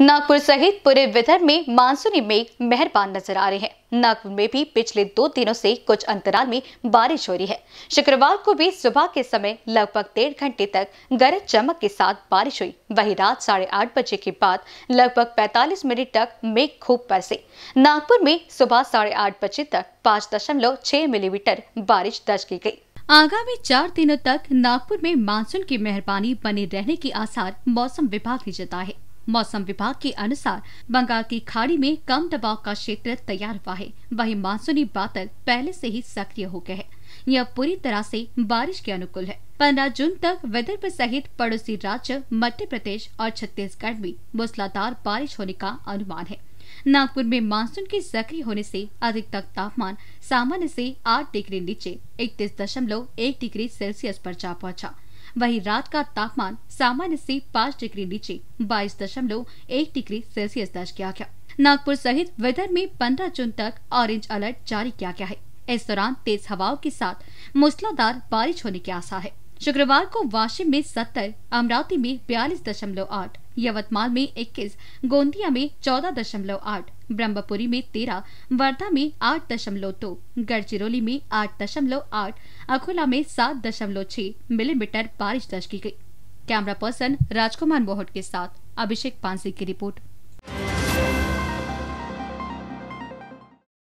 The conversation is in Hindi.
नागपुर सहित पूरे विदर्भ में मानसूनी मेघ मेहरबान नजर आ रहे हैं नागपुर में भी पिछले दो दिनों से कुछ अंतराल में बारिश हो रही है शुक्रवार को भी सुबह के समय लगभग डेढ़ घंटे तक गरज चमक के साथ बारिश हुई वहीं रात साढ़े आठ बजे के बाद लगभग 45 मिनट तक मेघ खूब बरसे नागपुर में सुबह साढ़े आठ बजे तक पाँच दशमलव छह मिलीमीटर बारिश दर्ज की गयी आगामी चार दिनों तक नागपुर में मानसून की मेहरबानी बने रहने के आसार मौसम विभाग ने जताए है मौसम विभाग के अनुसार बंगाल की खाड़ी में कम दबाव का क्षेत्र तैयार हुआ है वही मानसूनी बादल पहले से ही सक्रिय हो गए हैं यह पूरी तरह से बारिश के अनुकूल है पंद्रह जून तक विदर्भ सहित पड़ोसी राज्य मध्य प्रदेश और छत्तीसगढ़ में मूसलाधार बारिश होने का अनुमान है नागपुर में मानसून के सक्रिय होने से अधिकतम तापमान सामान्य से 8 डिग्री नीचे इकतीस दशमलव एक डिग्री सेल्सियस पर जा पहुंचा वहीं रात का तापमान सामान्य से पाँच डिग्री नीचे बाईस दशमलव एक डिग्री सेल्सियस दर्ज किया गया नागपुर सहित वेदर में पंद्रह जून तक ऑरेंज अलर्ट जारी किया गया है इस दौरान तेज हवाओं के साथ मूसलाधार बारिश होने के आसार है शुक्रवार को वाशिम में सत्तर अमरावती में बयालीस दशमलव आठ यवतमाल में 21, गोंदिया में 14.8, ब्रह्मपुरी में 13, वर्धा में 8.2, दो गढ़चिरौली में 8.8, अखोला में 7.6 मिलीमीटर बारिश दर्ज की गई कैमरा पर्सन राजकुमार मोहट के साथ अभिषेक पांसी की रिपोर्ट